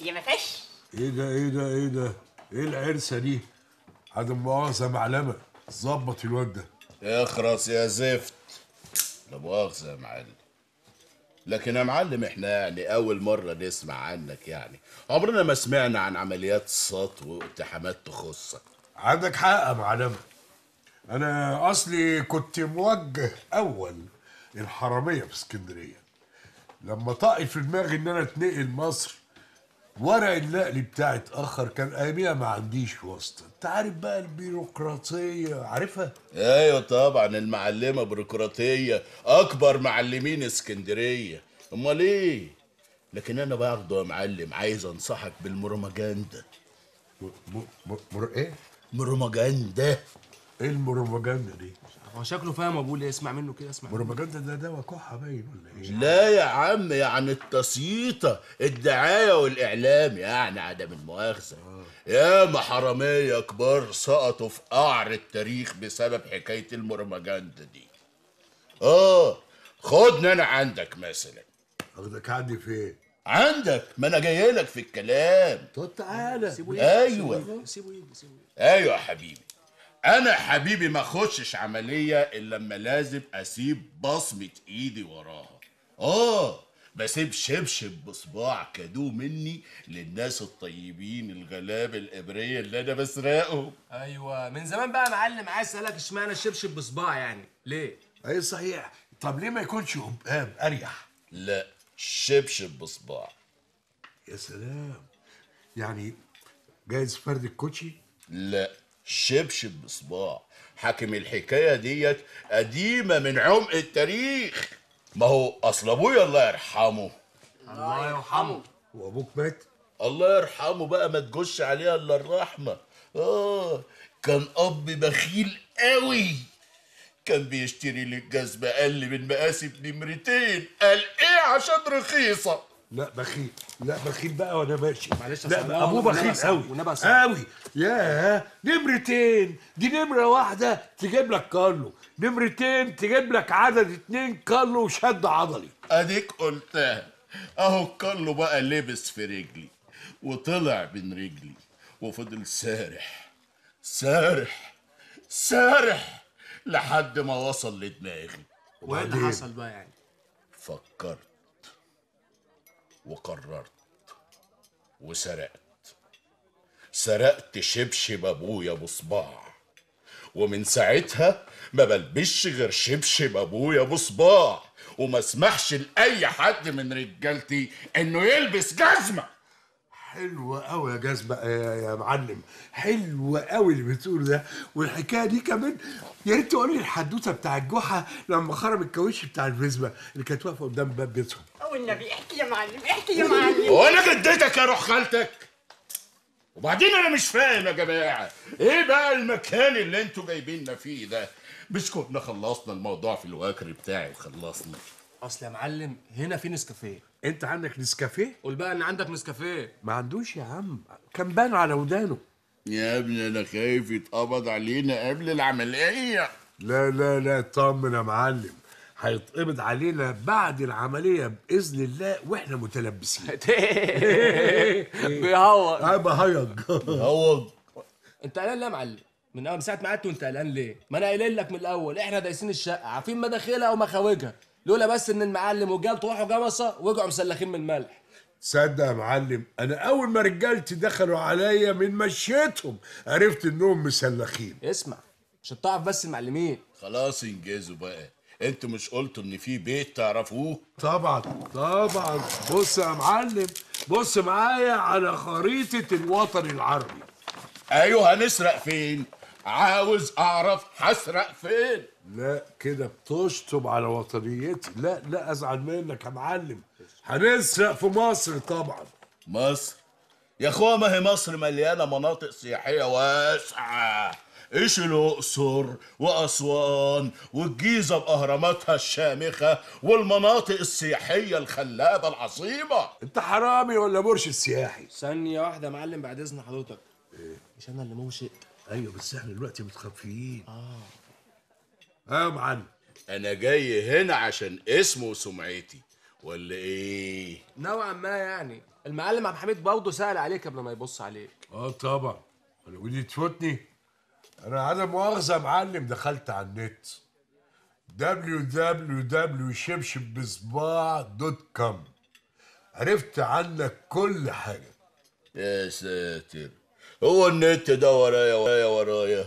يا ما ايه ده ايه ده ايه ده ايه العرسه دي هذا مؤاخذه معلمه ظبط الواد ده اخرس يا زفت لا مؤاخذه يا معلم لكن يا معلم احنا يعني اول مره نسمع عنك يعني عمرنا ما سمعنا عن عمليات سطو واقتحامات تخصك عندك حق يا معلم انا اصلي كنت موجه اول الحراميه في اسكندريه لما طاقت في دماغي ان انا اتنقل مصر ورق النقل بتاعي اتاخر كان اياميها ما عنديش واسطه انت عارف بقى البيروقراطيه عارفها ايوه طبعا المعلمه بيروقراطيه اكبر معلمين اسكندريه امال ايه لكن انا برضه يا معلم عايز انصحك بالمرمجان ده مر... مر... مر... ايه مرمجان ده ايه البروباجندا دي؟ هو شكله فاهم ابوه ليه اسمع منه كده اسمع البروباجندا ده دواء كحه باين ولا ايه؟ لا يا عم يعني التسييطه الدعايه والاعلام يعني عدم المؤاخذه آه. يا ياما حراميه كبار سقطوا في قعر التاريخ بسبب حكايه البروباجندا دي اه خدني انا عندك مثلا اخدك عندي فين؟ عندك ما انا جاي لك في الكلام طب تعالى ايوه سيبه يجي سيبه يجي ايوه يا حبيبي انا حبيبي ما اخشش عمليه الا لما لازم اسيب بصمه ايدي وراها اه بسيب شبشب بصباع كادو مني للناس الطيبين الغلابة الإبرية اللي أنا بسرقهم أيوة من زمان بقى معلم عايز أسألك اشمعنى شبشب بصباع يعني ليه؟ أي صحيح طب ليه ما يكونش قبقاب أريح؟ لا شبشب بصباع يا سلام يعني جايز فرد الكوتشي؟ لا شبشب بصباع حاكم الحكايه ديت قديمه من عمق التاريخ ما هو اصل ابويا الله يرحمه الله يرحمه وابوك مات الله يرحمه بقى ما تجوش عليها الا الرحمه اه كان اب بخيل قوي كان بيشتري الجزمه أقل من مقاسي بنمرتين قال إيه عشان رخيصة لا بخيل لا بخيل بقى وانا ماشي معلش لا ابوه بخيل قوي قوي يا نمرتين دي نمره واحده تجيب لك كارلو نمرتين تجيب لك عدد اتنين كارلو وشد عضلي اديك قلتها اهو كارلو بقى لبس في رجلي وطلع بين رجلي وفضل سارح سارح سارح لحد ما وصل لدماغي وايه اللي حصل بقى يعني فكرت وقررت وسرقت سرقت شبشب ابويا بصباع ومن ساعتها ما بلبش غير شبشب ابويا بصباع وما اسمحش لاي حد من رجالتي انه يلبس جزمه حلوة قوي يا جاز يا معلم حلوة قوي اللي بتقوله ده والحكاية دي كمان يا ريت تقول لي الحدوتة بتاع الجحا لما خرب الكاوتش بتاع الفيزبا اللي كانت واقفة قدام باب بيتهم أو النبي احكي يا معلم احكي يا معلم هو أنا جدتك يا روح خالتك وبعدين أنا مش فاهم يا جماعة إيه بقى المكان اللي أنتوا جايبيننا فيه ده مش كنا خلصنا الموضوع في الواكر بتاعي وخلصنا اصل يا معلم هنا في نسكافيه انت عندك نسكافيه قول بقى ان عندك نسكافيه ما عندوش يا عم كان بان على ودانه يا ابني انا خايف يتقبض علينا قبل العمليه لا لا لا طمن يا معلم هيتقبض علينا بعد العمليه باذن الله واحنا متلبسين بيهوض اه بهيض بهوض انت قلقان ليه يا معلم من اول ساعه ما قعدت وانت قلقان ليه ما انا قايل لك من الاول احنا دايسين الشقه عارفين مداخلها ومخاوجها لولا بس ان المعلم وجال طروح جمصه وجعوا مسلخين من الملح تصدق يا معلم انا اول ما رجالتي دخلوا عليا من مشيتهم عرفت انهم مسلخين اسمع مش هتعرف بس المعلمين خلاص انجزوا بقى انتوا مش قلتوا ان في بيت تعرفوه طبعا طبعا بص يا معلم بص معايا على خريطه الوطن العربي ايوه هنسرق فين عاوز اعرف حسرق فين لا كده بتشطب على وطنيتي لا لا ازعل منك يا معلم هنسرق في مصر طبعا مصر يا اخويا ما هي مصر مليانه مناطق سياحيه واسعه ايش الاقصر واسوان والجيزه باهراماتها الشامخه والمناطق السياحيه الخلابه العظيمه انت حرامي ولا مرشد سياحي ثانيه واحده يا معلم بعد اذن حضرتك ايه مش انا اللي موشئ ايوه بس احنا دلوقتي متخفيين اه اه معلم انا جاي هنا عشان اسمه وسمعتي ولا ايه نوعا ما يعني المعلم عبد الحميد برضه سأل عليك قبل ما يبص عليك اه طبعا انا ودي تفوتني انا على مؤاخذه يا معلم دخلت على النت www.شبشبصباع.com عرفت عنك كل حاجه يا ساتر on nyt ja tavaraa ja, ja varaa ja